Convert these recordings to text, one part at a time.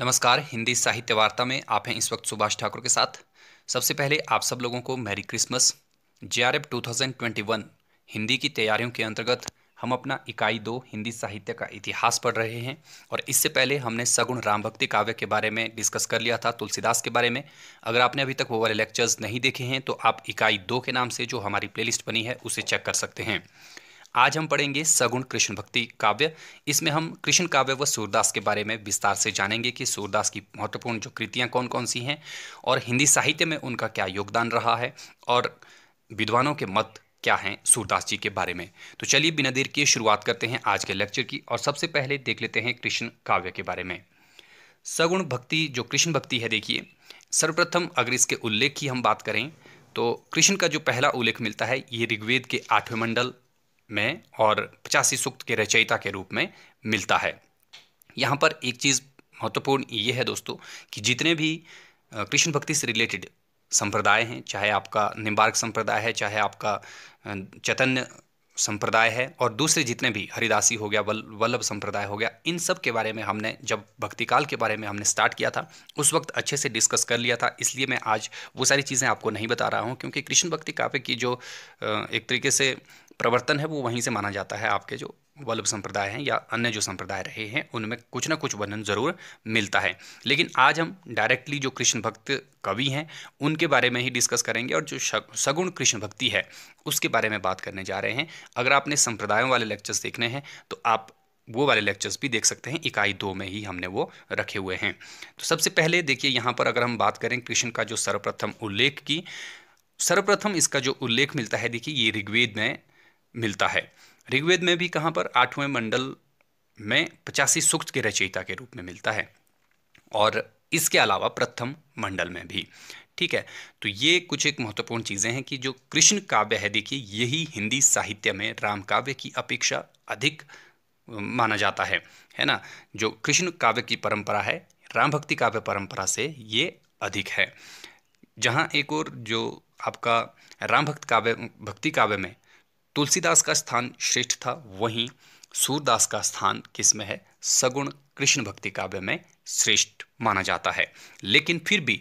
नमस्कार हिंदी साहित्य वार्ता में आप हैं इस वक्त सुभाष ठाकुर के साथ सबसे पहले आप सब लोगों को merry Christmas J R F to Hindi की तैयारियों के अंतर्गत हम अपना इकाई दो हिंदी साहित्य का इतिहास पढ़ रहे हैं और इससे पहले हमने सगुण राम भक्ति काव्य के बारे में डिस्कस कर लिया था तुलसीदास के बारे में अगर आपने अभी तक वो वाले लेक्चर्स नहीं देखे हैं तो आप इकाई दो के नाम से जो हमारी प्लेलिस्ट बनी है उसे चेक कर सकते हैं आज हम पढ़ेंगे सगुण कृष्ण भक्ति काव्य इसमें हम कृष्ण काव्य व सूरदास के बारे में विस्तार से जानेंगे कि सूरदास की महत्वपूर्ण जो कृतियाँ कौन कौन सी हैं और हिंदी साहित्य में उनका क्या योगदान रहा है और विद्वानों के मत क्या हैं सूरदास जी के बारे में तो चलिए बिना देर के शुरुआत करते हैं आज के लेक्चर की और सबसे पहले देख लेते हैं कृष्ण काव्य के बारे में सगुण भक्ति जो कृष्ण भक्ति है देखिए सर्वप्रथम अगर इसके उल्लेख की हम बात करें तो कृष्ण का जो पहला उल्लेख मिलता है ये ऋग्वेद के आठवें मंडल में और पचासी सूक्त के रचयिता के रूप में मिलता है यहाँ पर एक चीज़ महत्वपूर्ण ये है दोस्तों कि जितने भी कृष्ण भक्ति से रिलेटेड संप्रदाय हैं चाहे आपका निम्बार्क संप्रदाय है चाहे आपका चैतन्य संप्रदाय है और दूसरे जितने भी हरिदासी हो गया वल्लभ संप्रदाय हो गया इन सब के बारे में हमने जब भक्तिकाल के बारे में हमने स्टार्ट किया था उस वक्त अच्छे से डिस्कस कर लिया था इसलिए मैं आज वो सारी चीज़ें आपको नहीं बता रहा हूँ क्योंकि कृष्ण भक्ति काव्य की जो एक तरीके से प्रवर्तन है वो वहीं से माना जाता है आपके जो वल्लभ संप्रदाय हैं या अन्य जो संप्रदाय रहे हैं उनमें कुछ ना कुछ वर्णन ज़रूर मिलता है लेकिन आज हम डायरेक्टली जो कृष्ण भक्त कवि हैं उनके बारे में ही डिस्कस करेंगे और जो सगुण कृष्ण भक्ति है उसके बारे में बात करने जा रहे हैं अगर आपने संप्रदायों वाले लेक्चर्स देखने हैं तो आप वो वाले लेक्चर्स भी देख सकते हैं इकाई दो में ही हमने वो रखे हुए हैं तो सबसे पहले देखिए यहाँ पर अगर हम बात करें कृष्ण का जो सर्वप्रथम उल्लेख की सर्वप्रथम इसका जो उल्लेख मिलता है देखिए ये ऋग्वेद में मिलता है ऋग्वेद में भी कहाँ पर आठवें मंडल में पचासी सूक्त के रचयिता के रूप में मिलता है और इसके अलावा प्रथम मंडल में भी ठीक है तो ये कुछ एक महत्वपूर्ण चीज़ें हैं कि जो कृष्ण काव्य है देखिए यही हिंदी साहित्य में राम काव्य की अपेक्षा अधिक माना जाता है है ना जो कृष्ण काव्य की परंपरा है राम भक्ति काव्य परंपरा से ये अधिक है जहाँ एक और जो आपका राम भक्त काव्य भक्ति काव्य में तुलसीदास का स्थान श्रेष्ठ था वहीं सूरदास का स्थान किसमें है सगुण कृष्ण भक्ति काव्य में श्रेष्ठ माना जाता है लेकिन फिर भी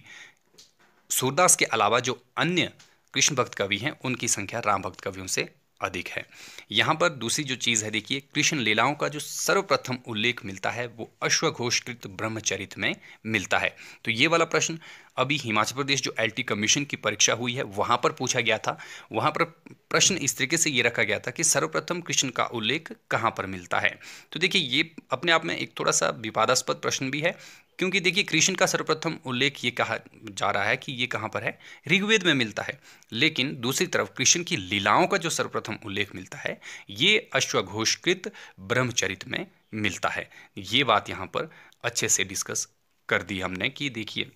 सूरदास के अलावा जो अन्य कृष्ण भक्त कवि हैं उनकी संख्या राम भक्त कवियों से अधिक है यहाँ पर दूसरी जो चीज़ है देखिए कृष्ण लीलाओं का जो सर्वप्रथम उल्लेख मिलता है वो अश्वघोषकृत ब्रह्मचरित में मिलता है तो ये वाला प्रश्न अभी हिमाचल प्रदेश जो एल कमीशन की परीक्षा हुई है वहाँ पर पूछा गया था वहाँ पर प्रश्न इस तरीके से ये रखा गया था कि सर्वप्रथम कृष्ण का उल्लेख कहाँ पर मिलता है तो देखिए ये अपने आप में एक थोड़ा सा विवादास्पद प्रश्न भी है क्योंकि देखिए कृष्ण का सर्वप्रथम उल्लेख ये कहा जा रहा है कि ये कहाँ पर है ऋग्वेद में मिलता है लेकिन दूसरी तरफ कृष्ण की लीलाओं का जो सर्वप्रथम उल्लेख मिलता है ये अश्वघोषकृत ब्रह्मचरित में मिलता है ये बात यहाँ पर अच्छे से डिस्कस कर दी हमने कि देखिए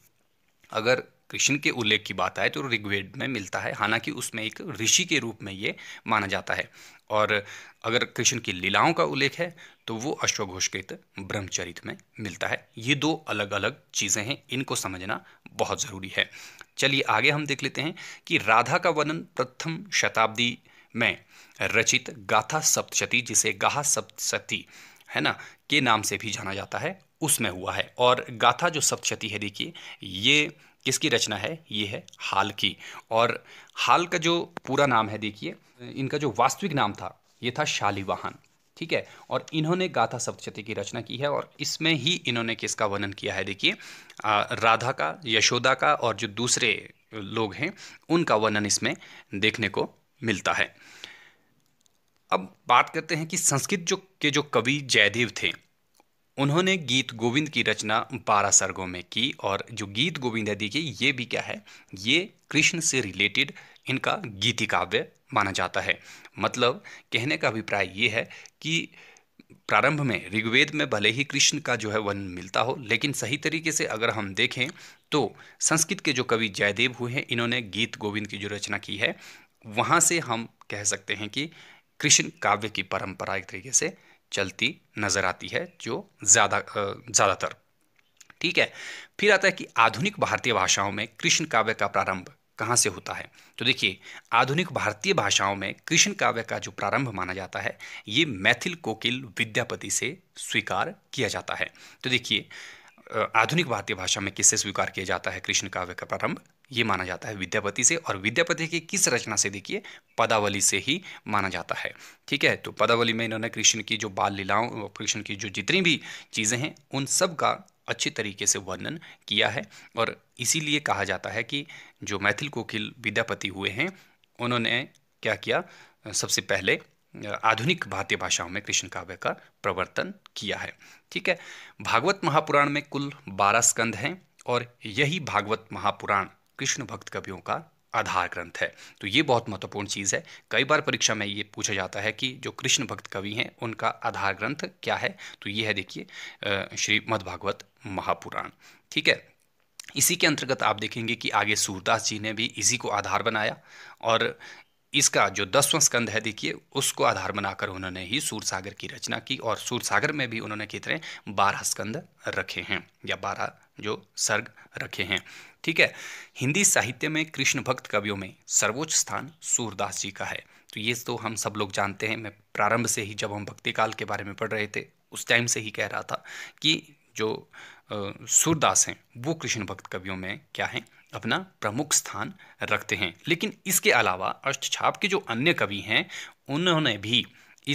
अगर कृष्ण के उल्लेख की बात आए तो ऋग्वेद में मिलता है हालांकि उसमें एक ऋषि के रूप में ये माना जाता है और अगर कृष्ण की लीलाओं का उल्लेख है तो वो अश्वघोष कृत ब्रह्मचरित में मिलता है ये दो अलग अलग चीज़ें हैं इनको समझना बहुत ज़रूरी है चलिए आगे हम देख लेते हैं कि राधा का वर्णन प्रथम शताब्दी में रचित गाथा सप्तशती जिसे गाहा सप्तशती है ना के नाम से भी जाना जाता है उसमें हुआ है और गाथा जो सप्तशती है देखिए ये किसकी रचना है ये है हाल की और हाल का जो पूरा नाम है देखिए इनका जो वास्तविक नाम था ये था शालिवाहन ठीक है और इन्होंने गाथा सप्तशती की रचना की है और इसमें ही इन्होंने किसका वर्णन किया है देखिए राधा का यशोदा का और जो दूसरे लोग हैं उनका वर्णन इसमें देखने को मिलता है अब बात करते हैं कि संस्कृत जो के जो कवि जयदेव थे उन्होंने गीत गोविंद की रचना बारह सर्गों में की और जो गीत गोविंद है देखिए ये भी क्या है ये कृष्ण से रिलेटेड इनका गीति काव्य माना जाता है मतलब कहने का अभिप्राय ये है कि प्रारंभ में ऋग्वेद में भले ही कृष्ण का जो है वन मिलता हो लेकिन सही तरीके से अगर हम देखें तो संस्कृत के जो कवि जयदेव हुए हैं इन्होंने गीत गोविंद की जो रचना की है वहाँ से हम कह सकते हैं कि कृष्ण काव्य की परंपरा एक तरीके से चलती नज़र आती है जो ज़्यादा ज़्यादातर ठीक है फिर आता है कि आधुनिक भारतीय भाषाओं में कृष्ण काव्य का प्रारंभ कहाँ से होता है तो देखिए आधुनिक भारतीय भाषाओं में कृष्ण काव्य का जो प्रारंभ माना जाता है ये मैथिल कोकिल विद्यापति से स्वीकार किया जाता है तो देखिए आधुनिक भारतीय भाषा में किससे स्वीकार किया जाता है कृष्ण काव्य का प्रारंभ ये माना जाता है विद्यापति से और विद्यापति की किस रचना से देखिए पदावली से ही माना जाता है ठीक है तो पदावली में इन्होंने कृष्ण की जो बाल लीलाओं कृष्ण की जो जितनी भी चीज़ें हैं उन सब का अच्छी तरीके से वर्णन किया है और इसीलिए कहा जाता है कि जो मैथिल कोकिल विद्यापति हुए हैं उन्होंने क्या किया सबसे पहले आधुनिक भारतीय भाषाओं में कृष्ण काव्य का प्रवर्तन किया है ठीक है भागवत महापुराण में कुल बारह स्कंद हैं और यही भागवत महापुराण कृष्ण भक्त कवियों का आधार ग्रंथ है तो ये बहुत महत्वपूर्ण चीज़ है कई बार परीक्षा में ये पूछा जाता है कि जो कृष्ण भक्त कवि हैं उनका आधार ग्रंथ क्या है तो ये है देखिए श्री मद्भागवत महापुराण ठीक है इसी के अंतर्गत आप देखेंगे कि आगे सूरदास जी ने भी इसी को आधार बनाया और इसका जो दसवां स्कंद है देखिए उसको आधार बनाकर उन्होंने ही सूरसागर की रचना की और सूरसागर में भी उन्होंने कितने बारह स्कंद रखे हैं या बारह जो सर्ग रखे हैं ठीक है हिंदी साहित्य में कृष्ण भक्त कवियों में सर्वोच्च स्थान सूरदास जी का है तो ये तो हम सब लोग जानते हैं मैं प्रारंभ से ही जब हम भक्ति काल के बारे में पढ़ रहे थे उस टाइम से ही कह रहा था कि जो सूरदास हैं वो कृष्ण भक्त कवियों में क्या हैं अपना प्रमुख स्थान रखते हैं लेकिन इसके अलावा अष्टछाप के जो अन्य कवि हैं उन्होंने भी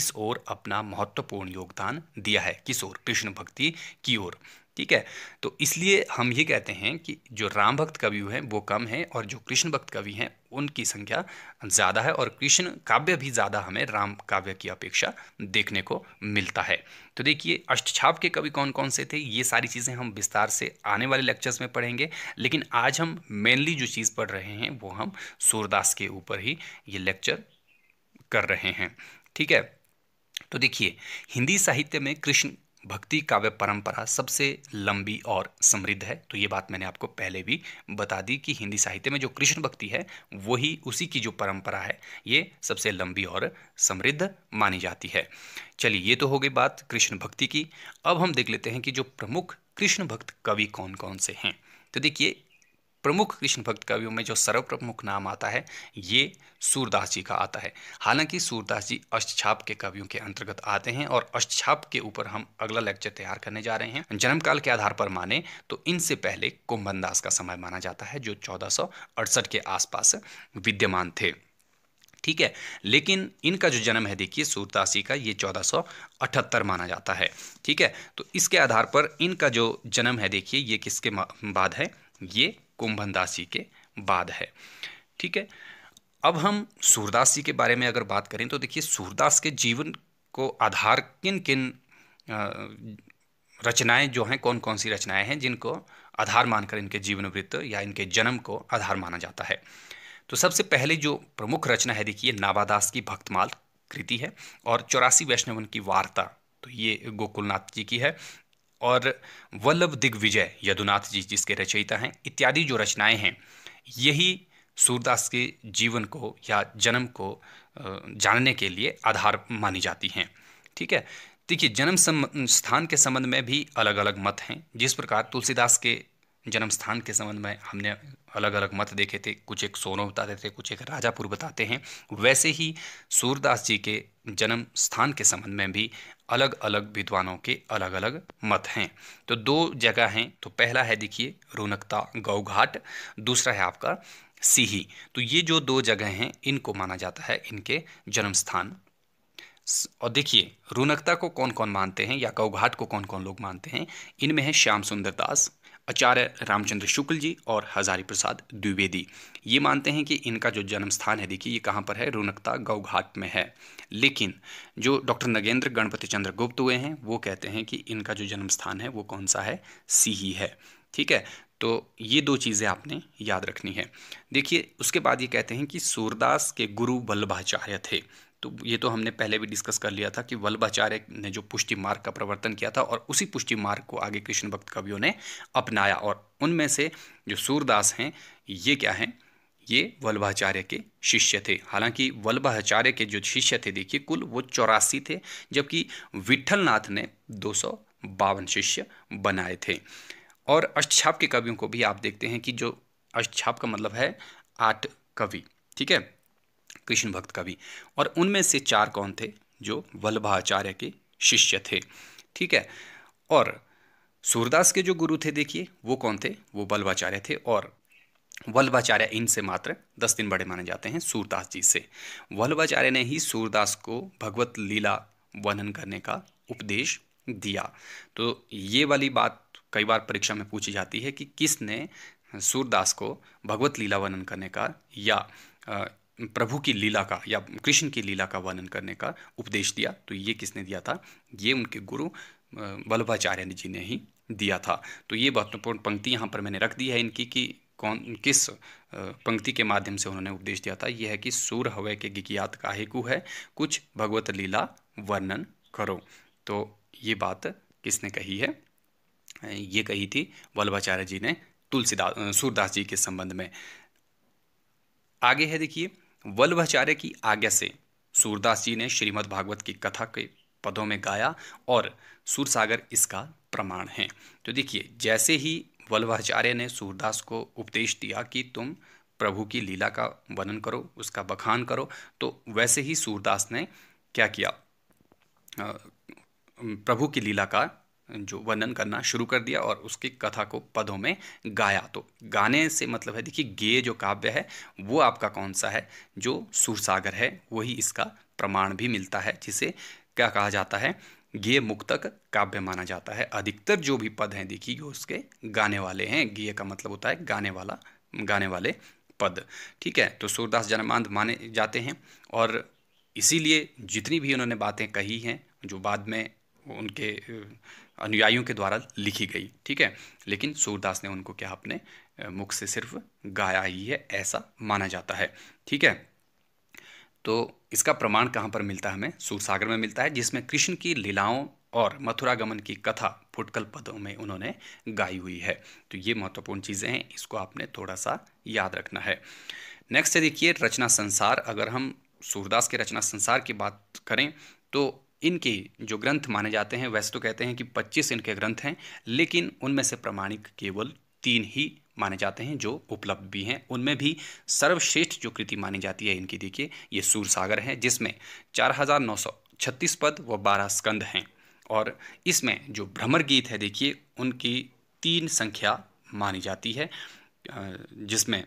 इस ओर अपना महत्वपूर्ण योगदान दिया है किस ओर कृष्ण भक्ति की ओर ठीक है तो इसलिए हम ये कहते हैं कि जो राम भक्त कवि हैं वो कम हैं और जो कृष्ण भक्त कवि हैं उनकी संख्या ज़्यादा है और कृष्ण काव्य भी ज़्यादा हमें राम काव्य की अपेक्षा देखने को मिलता है तो देखिए अष्टछाप के कवि कौन कौन से थे ये सारी चीज़ें हम विस्तार से आने वाले लेक्चर्स में पढ़ेंगे लेकिन आज हम मेनली जो चीज़ पढ़ रहे हैं वो हम सूरदास के ऊपर ही ये लेक्चर कर रहे हैं ठीक है तो देखिए हिंदी साहित्य में कृष्ण भक्ति काव्य परंपरा सबसे लंबी और समृद्ध है तो ये बात मैंने आपको पहले भी बता दी कि हिंदी साहित्य में जो कृष्ण भक्ति है वही उसी की जो परंपरा है ये सबसे लंबी और समृद्ध मानी जाती है चलिए ये तो हो गई बात कृष्ण भक्ति की अब हम देख लेते हैं कि जो प्रमुख कृष्ण भक्त कवि कौन कौन से हैं तो देखिए प्रमुख कृष्ण भक्त कवियों में जो सर्वप्रमुख नाम आता है ये सूरदास जी का आता है हालांकि सूरदास जी अष्टछाप के कवियों के अंतर्गत आते हैं और अष्टछाप के ऊपर हम अगला लेक्चर तैयार करने जा रहे हैं जन्मकाल के आधार पर माने तो इनसे पहले कुंभनदास का समय माना जाता है जो चौदह के आसपास विद्यमान थे ठीक है लेकिन इनका जो जन्म है देखिए सूरदास जी का ये 1478 माना जाता है ठीक है तो इसके आधार पर इनका जो जन्म है देखिए ये किसके बाद है ये कुंभन दासी के बाद है ठीक है अब हम सूरदास जी के बारे में अगर बात करें तो देखिए सूरदास के जीवन को आधार किन किन रचनाएं जो हैं कौन कौन सी रचनाएं हैं जिनको आधार मानकर इनके जीवन वृत्त या इनके जन्म को आधार माना जाता है तो सबसे पहले जो प्रमुख रचना है देखिए नाबादास की भक्तमाल कृति है और चौरासी वैष्णवन की वार्ता तो ये गोकुलनाथ जी की है और वल्लभ दिग्विजय यदुनाथ जी जिसके रचयिता हैं इत्यादि जो रचनाएं हैं यही सूरदास के जीवन को या जन्म को जानने के लिए आधार मानी जाती हैं ठीक है देखिए जन्म स्थान के संबंध में भी अलग अलग मत हैं जिस प्रकार तुलसीदास के जन्म स्थान के संबंध में हमने अलग अलग मत देखे थे कुछ एक सोनो बताते थे कुछ एक राजापुर बताते हैं वैसे ही सूरदास जी के जन्म स्थान के संबंध में भी अलग अलग विद्वानों के अलग अलग मत हैं तो दो जगह हैं तो पहला है देखिए रोनकता गौघाट दूसरा है आपका सीही तो ये जो दो जगह हैं इनको माना जाता है इनके जन्म स्थान और देखिए रुनकता को कौन कौन मानते हैं या गौघाट को कौन कौन लोग मानते हैं इनमें है श्याम सुंदर दास आचार्य रामचंद्र शुक्ल जी और हजारी प्रसाद द्विवेदी ये मानते हैं कि इनका जो जन्म स्थान है देखिए ये कहाँ पर है रोनकता गौघाट में है लेकिन जो डॉक्टर नगेंद्र गणपति चंद्र गुप्त हुए हैं वो कहते हैं कि इनका जो जन्म स्थान है वो कौन सा है सीही है ठीक है तो ये दो चीज़ें आपने याद रखनी है देखिए उसके बाद ये कहते हैं कि सूरदास के गुरु वल्लभाचार्य थे तो ये तो हमने पहले भी डिस्कस कर लिया था कि वल्लभाचार्य ने जो पुष्टि मार्ग का प्रवर्तन किया था और उसी पुष्टि मार्ग को आगे कृष्ण भक्त कवियों ने अपनाया और उनमें से जो सूरदास हैं ये क्या हैं ये वल्लभाचार्य के शिष्य थे हालांकि वल्लभाचार्य के जो शिष्य थे देखिए कुल वो चौरासी थे जबकि विठ्ठलनाथ ने दो सौ बावन शिष्य बनाए थे और अष्टछाप के कवियों को भी आप देखते हैं कि जो अष्टछाप का मतलब है आठ कवि ठीक है कृष्ण भक्त कवि और उनमें से चार कौन थे जो वल्लभाचार्य के शिष्य थे ठीक है और सूरदास के जो गुरु थे देखिए वो कौन थे वो बल्लभाचार्य थे और वल्लभाचार्य इनसे मात्र दस दिन बड़े माने जाते हैं सूरदास जी से वल्लभाचार्य ने ही सूरदास को भगवत लीला वर्णन करने का उपदेश दिया तो ये वाली बात कई बार परीक्षा में पूछी जाती है कि किसने सूरदास को भगवत लीला वर्णन करने का या प्रभु की लीला का या कृष्ण की लीला का वर्णन करने का उपदेश दिया तो ये किसने दिया था ये उनके गुरु वल्लभाचार्य जी ने ही दिया था तो ये महत्वपूर्ण पंक्ति यहाँ पर मैंने रख दी है इनकी कि कौन किस पंक्ति के माध्यम से उन्होंने उपदेश दिया था यह है कि सूर हवय के का हेकु है कुछ भगवत लीला वर्णन करो तो ये बात किसने कही है ये कही थी वल्लभाचार्य जी ने तुलसीदास सूरदास जी के संबंध में आगे है देखिए वल्लभाचार्य की आज्ञा से सूरदास जी ने श्रीमद् भागवत की कथा के पदों में गाया और सूरसागर इसका प्रमाण है तो देखिए जैसे ही वल्लभाचार्य ने सूरदास को उपदेश दिया कि तुम प्रभु की लीला का वर्णन करो उसका बखान करो तो वैसे ही सूरदास ने क्या किया प्रभु की लीला का जो वर्णन करना शुरू कर दिया और उसकी कथा को पदों में गाया तो गाने से मतलब है देखिए गेय जो काव्य है वो आपका कौन सा है जो सुरसागर है वही इसका प्रमाण भी मिलता है जिसे क्या कहा जाता है गेय मुक्तक काव्य माना जाता है अधिकतर जो भी पद हैं देखिए उसके गाने वाले हैं गेय का मतलब होता है गाने वाला गाने वाले पद ठीक है तो सूरदास जनमांध माने जाते हैं और इसीलिए जितनी भी उन्होंने बातें कही हैं जो बाद में उनके अनुयायियों के द्वारा लिखी गई ठीक है लेकिन सूरदास ने उनको क्या अपने मुख से सिर्फ गाया ही है ऐसा माना जाता है ठीक है तो इसका प्रमाण कहाँ पर मिलता है हमें सूरसागर में मिलता है जिसमें कृष्ण की लीलाओं और मथुरा गमन की कथा फुटकल पदों में उन्होंने गाई हुई है तो ये महत्वपूर्ण चीज़ें हैं इसको आपने थोड़ा सा याद रखना है नेक्स्ट देखिए रचना संसार अगर हम सूरदास के रचना संसार की बात करें तो इनके जो ग्रंथ माने जाते हैं वैसे तो कहते हैं कि 25 इनके ग्रंथ हैं लेकिन उनमें से प्रमाणिक केवल तीन ही माने जाते हैं जो उपलब्ध भी हैं उनमें भी सर्वश्रेष्ठ जो कृति मानी जाती है इनकी देखिए ये सूर सागर है जिसमें चार हज़ार नौ सौ छत्तीस पद व बारह स्कंद हैं और इसमें जो भ्रमर गीत है देखिए उनकी तीन संख्या मानी जाती है जिसमें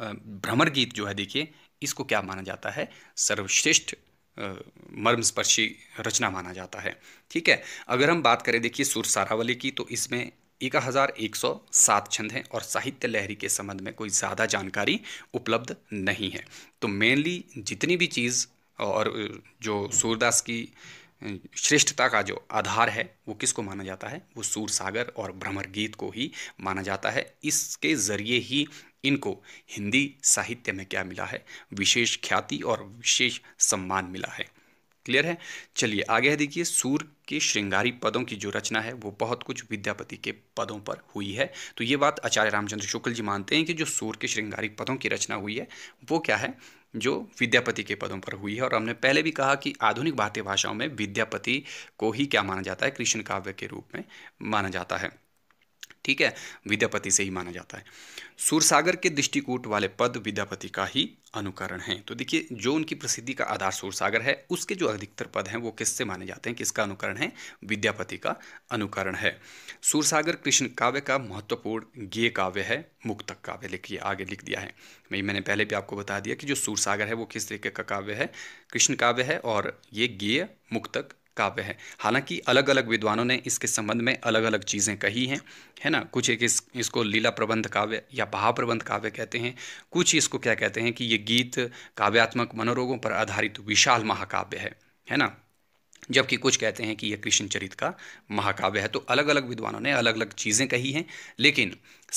भ्रमर गीत जो है देखिए इसको क्या माना जाता है सर्वश्रेष्ठ मर्मस्पर्शी रचना माना जाता है ठीक है अगर हम बात करें देखिए सारावली की तो इसमें एक हज़ार एक सौ सात छंद हैं और साहित्य लहरी के संबंध में कोई ज़्यादा जानकारी उपलब्ध नहीं है तो मेनली जितनी भी चीज़ और जो सूरदास की श्रेष्ठता का जो आधार है वो किसको माना जाता है वो सूर सागर और भ्रमर गीत को ही माना जाता है इसके ज़रिए ही इनको हिंदी साहित्य में क्या मिला है विशेष ख्याति और विशेष सम्मान मिला है क्लियर है चलिए आगे है देखिए सूर के श्रृंगारी पदों की जो रचना है वो बहुत कुछ विद्यापति के पदों पर हुई है तो ये बात आचार्य रामचंद्र शुक्ल जी मानते हैं कि जो सूर के श्रृंगारी पदों की रचना हुई है वो क्या है जो विद्यापति के पदों पर हुई है और हमने पहले भी कहा कि आधुनिक भारतीय भाषाओं में विद्यापति को ही क्या माना जाता है कृष्ण काव्य के रूप में माना जाता है ठीक है विद्यापति से ही माना जाता है सूरसागर के दृष्टिकूट वाले पद विद्यापति का ही अनुकरण है तो देखिए जो उनकी प्रसिद्धि का आधार सूरसागर है उसके जो अधिकतर पद हैं वो किससे माने जाते हैं किसका अनुकरण है विद्यापति का अनुकरण है सूरसागर कृष्ण काव्य का महत्वपूर्ण गेय काव्य है मुक्तक काव्य लिखिए आगे लिख दिया है मैं मैंने पहले भी आपको बता दिया कि जो सूरसागर है वो किस तरीके का काव्य है कृष्ण काव्य है और ये गेय मुक्तक काव्य है हालांकि अलग अलग विद्वानों ने इसके संबंध में अलग अलग चीज़ें कही हैं है ना कुछ एक इस इसको लीला प्रबंध काव्य या भाव प्रबंध काव्य कहते हैं कुछ इसको क्या कहते हैं कि ये गीत काव्यात्मक मनोरोगों पर आधारित विशाल महाकाव्य है है ना जबकि कुछ कहते हैं कि यह कृष्णचरित का महाकाव्य है तो अलग अलग विद्वानों ने अलग अलग चीज़ें कही हैं लेकिन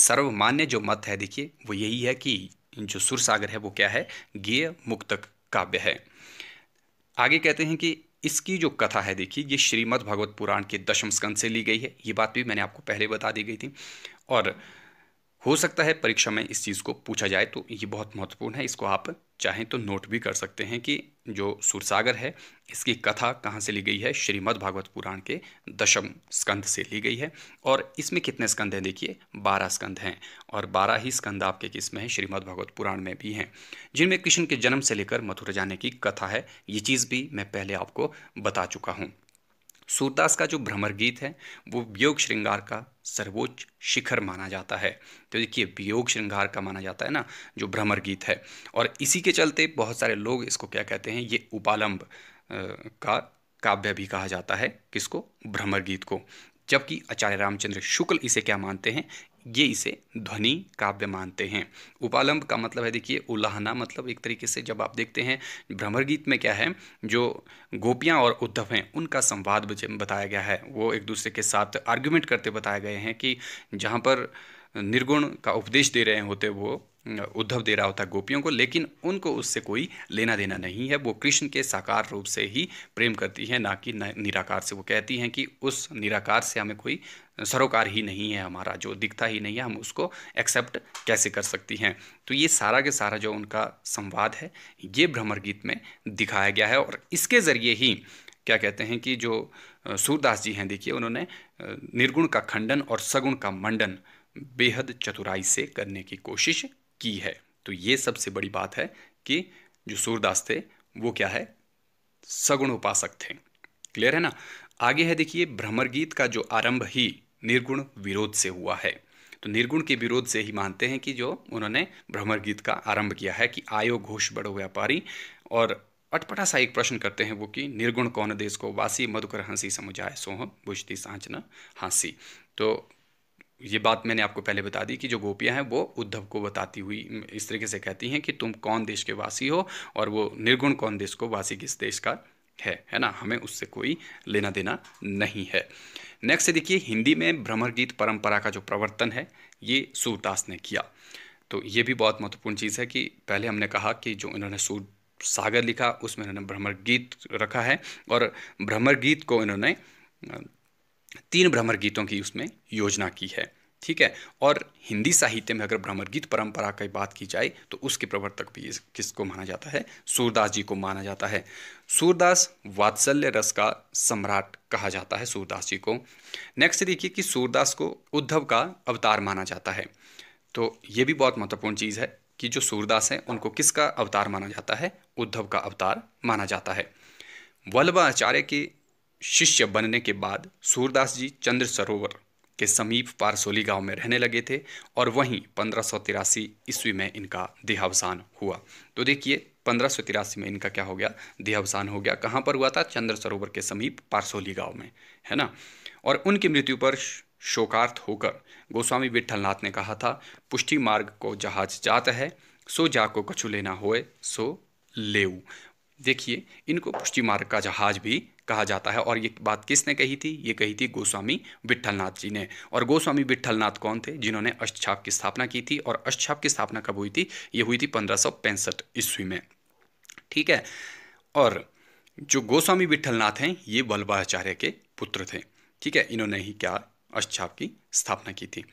सर्वमान्य जो मत है देखिए वो यही है कि जो सुरसागर है वो क्या है गेय मुक्तक काव्य है आगे कहते हैं कि इसकी जो कथा है देखिए ये श्रीमद् भगवत पुराण के दशम स्कंध से ली गई है ये बात भी मैंने आपको पहले बता दी गई थी और हो सकता है परीक्षा में इस चीज़ को पूछा जाए तो ये बहुत महत्वपूर्ण है इसको आप चाहें तो नोट भी कर सकते हैं कि जो सुरसागर है इसकी कथा कहाँ से ली गई है श्रीमद् भागवत पुराण के दशम स्कंद से ली गई है और इसमें कितने स्कंद हैं देखिए बारह स्कंद हैं और बारह ही स्कंद आपके किस्में हैं श्रीमद् भागवत पुराण में भी हैं जिनमें कृष्ण के जन्म से लेकर मथुरा जाने की कथा है ये चीज़ भी मैं पहले आपको बता चुका हूँ सूरदास का जो भ्रमर गीत है वो वियोग श्रृंगार का सर्वोच्च शिखर माना जाता है तो देखिए वियोग श्रृंगार का माना जाता है ना जो भ्रमर गीत है और इसी के चलते बहुत सारे लोग इसको क्या कहते हैं ये उपालंब का काव्य भी कहा जाता है किसको भ्रमर गीत को जबकि आचार्य रामचंद्र शुक्ल इसे क्या मानते हैं ये इसे ध्वनि काव्य मानते हैं उपालंब का मतलब है देखिए उलाहना मतलब एक तरीके से जब आप देखते हैं भ्रमर गीत में क्या है जो गोपियाँ और उद्धव हैं उनका संवाद बताया गया है वो एक दूसरे के साथ आर्ग्यूमेंट करते बताए गए हैं कि जहाँ पर निर्गुण का उपदेश दे रहे होते वो उद्धव दे रहा होता गोपियों को लेकिन उनको उससे कोई लेना देना नहीं है वो कृष्ण के साकार रूप से ही प्रेम करती हैं ना कि निराकार से वो कहती हैं कि उस निराकार से हमें कोई सरोकार ही नहीं है हमारा जो दिखता ही नहीं है हम उसको एक्सेप्ट कैसे कर सकती हैं तो ये सारा के सारा जो उनका संवाद है ये भ्रमर गीत में दिखाया गया है और इसके ज़रिए ही क्या कहते हैं कि जो सूरदास जी हैं देखिए उन्होंने निर्गुण का खंडन और सगुण का मंडन बेहद चतुराई से करने की कोशिश की है तो ये सबसे बड़ी बात है कि जो सूरदास थे वो क्या है सगुण उपासक थे क्लियर है ना आगे है देखिए भ्रमर गीत का जो आरंभ ही निर्गुण विरोध से हुआ है तो निर्गुण के विरोध से ही मानते हैं कि जो उन्होंने भ्रमर गीत का आरंभ किया है कि आयो घोष बड़ो व्यापारी और अटपटा सा एक प्रश्न करते हैं वो कि निर्गुण कौन देश को वासी मधुकर हंसी समुझाए सोह बुझती सांचना हंसी तो ये बात मैंने आपको पहले बता दी कि जो गोपियाँ हैं वो उद्धव को बताती हुई इस तरीके से कहती हैं कि तुम कौन देश के वासी हो और वो निर्गुण कौन देश को वासी किस देश का है है ना हमें उससे कोई लेना देना नहीं है नेक्स्ट देखिए हिंदी में भ्रमर गीत परंपरा का जो प्रवर्तन है ये सूरदास ने किया तो ये भी बहुत महत्वपूर्ण चीज़ है कि पहले हमने कहा कि जो इन्होंने सूर सागर लिखा उसमें इन्होंने भ्रमर गीत रखा है और भ्रमर गीत को इन्होंने तीन भ्रमर गीतों की उसमें योजना की है ठीक है और हिंदी साहित्य में अगर गीत परंपरा की बात की जाए तो उसके प्रवर्तक भी किसको माना जाता है सूरदास जी को माना जाता है सूरदास वात्सल्य रस का सम्राट कहा जाता है सूरदास जी को नेक्स्ट देखिए कि सूरदास को उद्धव का अवतार माना जाता है तो ये भी बहुत महत्वपूर्ण चीज़ है कि जो सूरदास हैं उनको किसका अवतार माना जाता है उद्धव का अवतार माना जाता है आचार्य के शिष्य बनने के बाद सूरदास जी चंद्र सरोवर के समीप पारसोली गांव में रहने लगे थे और वहीं पंद्रह ईस्वी में इनका देहावसान हुआ तो देखिए पंद्रह में इनका क्या हो गया देहावसान हो गया कहाँ पर हुआ था चंद्र सरोवर के समीप पारसोली गांव में है ना और उनकी मृत्यु पर शोकार्थ होकर गोस्वामी नाथ ने कहा था पुष्टि मार्ग को जहाज जात है सो जा को कछु लेना होए सो लेऊ देखिए इनको पुष्टि मार्ग का जहाज भी कहा जाता है और ये बात किसने कही थी ये कही थी गोस्वामी विट्ठलनाथ जी ने और गोस्वामी विट्ठलनाथ कौन थे जिन्होंने अष्टछाप की स्थापना की थी और अष्टछाप की स्थापना कब हुई थी ये हुई थी पंद्रह सौ पैंसठ ईस्वी में ठीक है और जो गोस्वामी विट्ठलनाथ हैं ये वल्लभाचार्य के पुत्र थे ठीक है इन्होंने ही क्या अष्टछाप की स्थापना की थी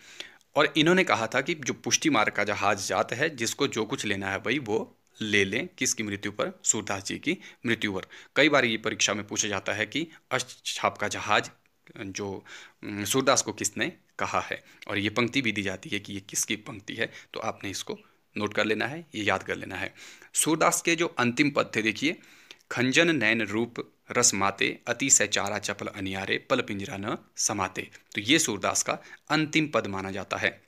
और इन्होंने कहा था कि जो पुष्टि मार्ग का जहाज जात है जिसको जो कुछ लेना है भाई वो ले लें किसकी मृत्यु पर सूरदास जी की मृत्यु पर कई बार ये परीक्षा में पूछा जाता है कि अष्टछाप का जहाज जो सूरदास को किसने कहा है और ये पंक्ति भी दी जाती है कि ये किसकी पंक्ति है तो आपने इसको नोट कर लेना है ये याद कर लेना है सूरदास के जो अंतिम पद थे देखिए खंजन नैन रूप रस माते अति से चारा चपल अनियारे पल पिंजरा न समाते तो ये सूरदास का अंतिम पद माना जाता है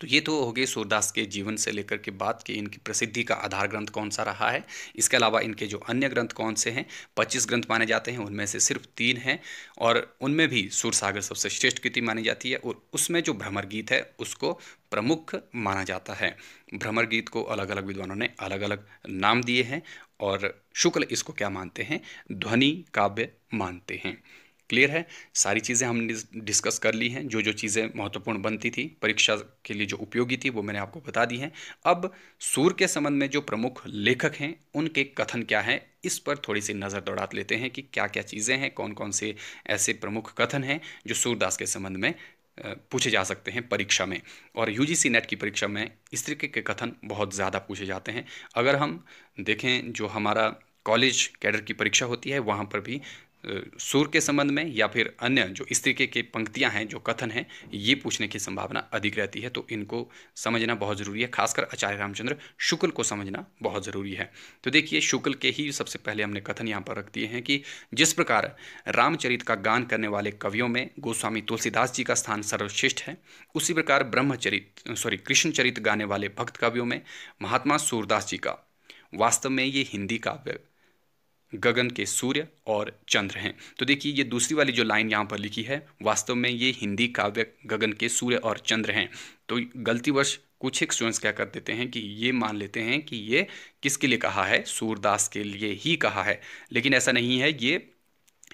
तो ये तो हो गए सूरदास के जीवन से लेकर के बात कि इनकी प्रसिद्धि का आधार ग्रंथ कौन सा रहा है इसके अलावा इनके जो अन्य ग्रंथ कौन से हैं पच्चीस ग्रंथ माने जाते हैं उनमें से सिर्फ तीन हैं और उनमें भी सूरसागर सबसे श्रेष्ठ कृति मानी जाती है और उसमें जो भ्रमर गीत है उसको प्रमुख माना जाता है भ्रमर गीत को अलग अलग विद्वानों ने अलग अलग नाम दिए हैं और शुक्ल इसको क्या मानते हैं ध्वनि काव्य मानते हैं क्लियर है सारी चीज़ें हमने डिस्कस कर ली हैं जो जो चीज़ें महत्वपूर्ण बनती थी परीक्षा के लिए जो उपयोगी थी वो मैंने आपको बता दी हैं अब सूर के संबंध में जो प्रमुख लेखक हैं उनके कथन क्या हैं इस पर थोड़ी सी नज़र दौड़ा लेते हैं कि क्या क्या चीज़ें हैं कौन कौन से ऐसे प्रमुख कथन हैं जो सूरदास के संबंध में पूछे जा सकते हैं परीक्षा में और यू नेट की परीक्षा में इस तरीके के कथन बहुत ज़्यादा पूछे जाते हैं अगर हम देखें जो हमारा कॉलेज कैडर की परीक्षा होती है वहाँ पर भी सुर के संबंध में या फिर अन्य जो इस तरीके के पंक्तियां हैं जो कथन हैं ये पूछने की संभावना अधिक रहती है तो इनको समझना बहुत ज़रूरी है खासकर आचार्य रामचंद्र शुक्ल को समझना बहुत ज़रूरी है तो देखिए शुक्ल के ही सबसे पहले हमने कथन यहाँ पर रख दिए हैं कि जिस प्रकार रामचरित का गान करने वाले कवियों में गोस्वामी तुलसीदास जी का स्थान सर्वश्रेष्ठ है उसी प्रकार ब्रह्मचरित सॉरी कृष्णचरित गाने वाले भक्त कवियों में महात्मा सूरदास जी का वास्तव में ये हिंदी काव्य गगन के सूर्य और चंद्र हैं तो देखिए ये दूसरी वाली जो लाइन यहाँ पर लिखी है वास्तव में ये हिंदी काव्य गगन के सूर्य और चंद्र हैं तो गलतीवश कुछ एक स्टूडेंट्स क्या कर देते हैं कि ये मान लेते हैं कि ये किसके लिए कहा है सूरदास के लिए ही कहा है लेकिन ऐसा नहीं है ये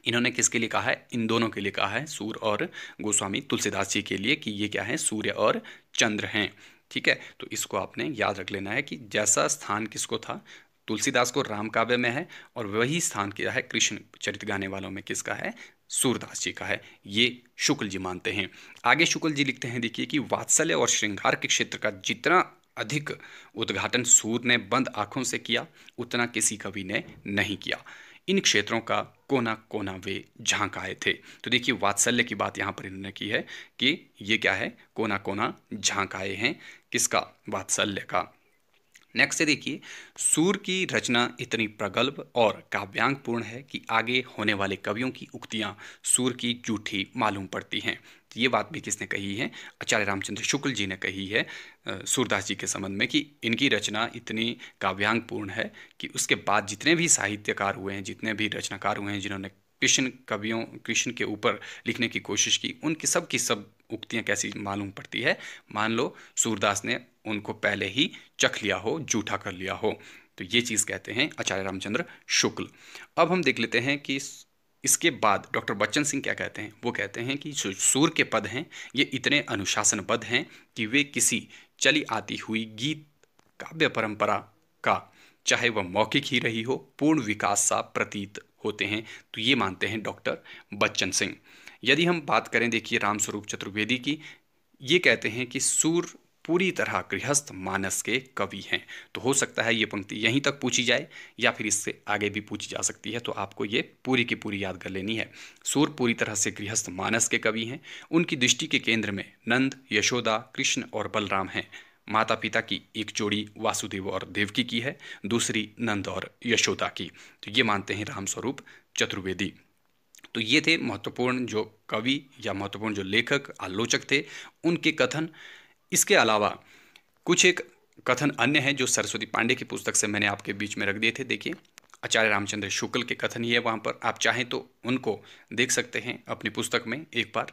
इन्होंने किसके लिए कहा है इन दोनों के लिए कहा है सूर और गोस्वामी तुलसीदास जी के लिए कि ये क्या है सूर्य और चंद्र हैं ठीक है तो इसको आपने याद रख लेना है कि जैसा स्थान किसको था तुलसीदास को राम काव्य में है और वही स्थान क्या है कृष्ण चरित गाने वालों में किसका है सूरदास जी का है ये शुक्ल जी मानते हैं आगे शुक्ल जी लिखते हैं देखिए कि वात्सल्य और श्रृंगार के क्षेत्र का जितना अधिक उद्घाटन सूर ने बंद आंखों से किया उतना किसी कवि ने नहीं किया इन क्षेत्रों का कोना कोना वे झांक आए थे तो देखिए वात्सल्य की बात यहाँ पर इन्होंने की है कि ये क्या है कोना कोना झांक आए हैं किसका वात्सल्य का नेक्स्ट से देखिए सूर की रचना इतनी प्रगल्भ और काव्यांगपूर्ण है कि आगे होने वाले कवियों की उक्तियाँ सूर की जूठी मालूम पड़ती हैं ये बात भी किसने कही है आचार्य रामचंद्र शुक्ल जी ने कही है सूरदास जी के संबंध में कि इनकी रचना इतनी काव्यांगपूर्ण है कि उसके बाद जितने भी साहित्यकार हुए हैं जितने भी रचनाकार हुए हैं जिन्होंने कृष्ण कवियों कृष्ण के ऊपर लिखने की कोशिश की उनकी सब की सब उक्तियाँ कैसी मालूम पड़ती है मान लो सूरदास ने उनको पहले ही चख लिया हो जूठा कर लिया हो तो ये चीज़ कहते हैं आचार्य रामचंद्र शुक्ल अब हम देख लेते हैं कि इसके बाद डॉक्टर बच्चन सिंह क्या कहते हैं वो कहते हैं कि जो सूर के पद हैं ये इतने अनुशासनबद्ध हैं कि वे किसी चली आती हुई गीत काव्य परंपरा का चाहे वह मौखिक ही रही हो पूर्ण विकास सा प्रतीत होते हैं तो ये मानते हैं डॉक्टर बच्चन सिंह यदि हम बात करें देखिए रामस्वरूप चतुर्वेदी की ये कहते हैं कि सूर पूरी तरह गृहस्थ मानस के कवि हैं तो हो सकता है ये पंक्ति यहीं तक पूछी जाए या फिर इससे आगे भी पूछी जा सकती है तो आपको ये पूरी की पूरी याद कर लेनी है सूर पूरी तरह से गृहस्थ मानस के कवि हैं उनकी दृष्टि के केंद्र में नंद यशोदा कृष्ण और बलराम हैं माता पिता की एक जोड़ी वासुदेव और देवकी की है दूसरी नंद और यशोदा की तो ये मानते हैं रामस्वरूप चतुर्वेदी तो ये थे महत्वपूर्ण जो कवि या महत्वपूर्ण जो लेखक आलोचक थे उनके कथन इसके अलावा कुछ एक कथन अन्य हैं जो सरस्वती पांडे की पुस्तक से मैंने आपके बीच में रख दिए थे देखिए आचार्य रामचंद्र शुक्ल के कथन ही है वहाँ पर आप चाहें तो उनको देख सकते हैं अपनी पुस्तक में एक बार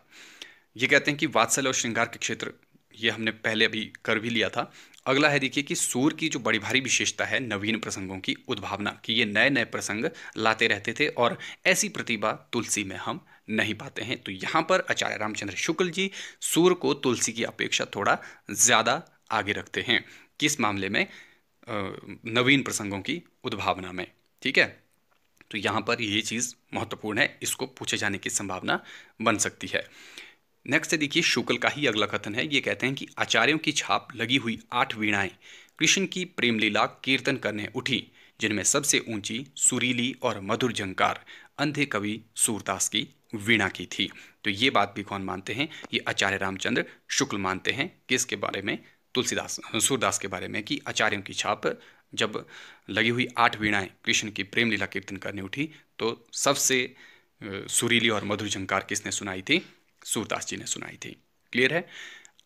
ये कहते हैं कि वात्सल और श्रृंगार के क्षेत्र ये हमने पहले अभी कर भी लिया था अगला है देखिए कि सूर की जो बड़ी भारी विशेषता है नवीन प्रसंगों की उद्भावना कि ये नए नए प्रसंग लाते रहते थे और ऐसी प्रतिभा तुलसी में हम नहीं पाते हैं तो यहाँ पर आचार्य रामचंद्र शुक्ल जी सूर्य को तुलसी की अपेक्षा थोड़ा ज़्यादा आगे रखते हैं किस मामले में नवीन प्रसंगों की उद्भावना में ठीक है तो यहाँ पर ये चीज़ महत्वपूर्ण है इसको पूछे जाने की संभावना बन सकती है नेक्स्ट देखिए शुक्ल का ही अगला कथन है ये कहते हैं कि आचार्यों की छाप लगी हुई आठ वीणाएं कृष्ण की प्रेम लीला कीर्तन करने उठी जिनमें सबसे ऊंची सुरीली और मधुर झंकार अंधे कवि सूरदास की वीणा की थी तो ये बात भी कौन मानते हैं ये आचार्य रामचंद्र शुक्ल मानते हैं किसके बारे में तुलसीदास सूरदास के बारे में कि आचार्यों की छाप जब लगी हुई आठ वीणाएं कृष्ण की प्रेम लीला कीर्तन करने उठी तो सबसे सुरीली और मधुर झंकार किसने सुनाई थी सूरदास जी ने सुनाई थी क्लियर है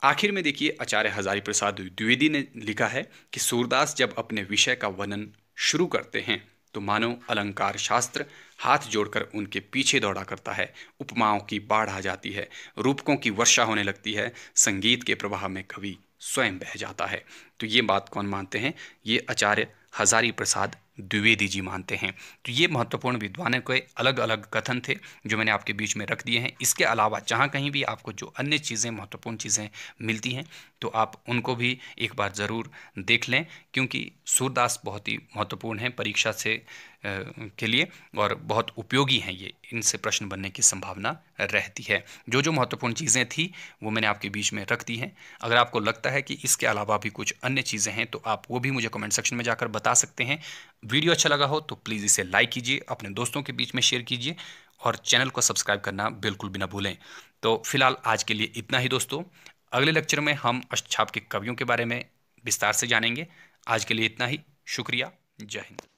आखिर में देखिए आचार्य हजारी प्रसाद द्विवेदी ने लिखा है कि सूरदास जब अपने विषय का वर्णन शुरू करते हैं तो मानो अलंकार शास्त्र हाथ जोड़कर उनके पीछे दौड़ा करता है उपमाओं की बाढ़ आ जाती है रूपकों की वर्षा होने लगती है संगीत के प्रवाह में कवि स्वयं बह जाता है तो ये बात कौन मानते हैं ये आचार्य हजारी प्रसाद द्विवेदी जी मानते हैं तो ये महत्वपूर्ण विद्वानों के अलग अलग कथन थे जो मैंने आपके बीच में रख दिए हैं इसके अलावा जहाँ कहीं भी आपको जो अन्य चीज़ें महत्वपूर्ण चीज़ें मिलती हैं तो आप उनको भी एक बार ज़रूर देख लें क्योंकि सूरदास बहुत ही महत्वपूर्ण हैं परीक्षा से के लिए और बहुत उपयोगी हैं ये इनसे प्रश्न बनने की संभावना रहती है जो जो महत्वपूर्ण चीज़ें थी वो मैंने आपके बीच में रख दी हैं अगर आपको लगता है कि इसके अलावा भी कुछ अन्य चीज़ें हैं तो आप वो भी मुझे कमेंट सेक्शन में जाकर बता सकते हैं वीडियो अच्छा लगा हो तो प्लीज़ इसे लाइक कीजिए अपने दोस्तों के बीच में शेयर कीजिए और चैनल को सब्सक्राइब करना बिल्कुल भी ना भूलें तो फिलहाल आज के लिए इतना ही दोस्तों अगले लेक्चर में हम अष्टछाप के कवियों के बारे में विस्तार से जानेंगे आज के लिए इतना ही शुक्रिया जय हिंद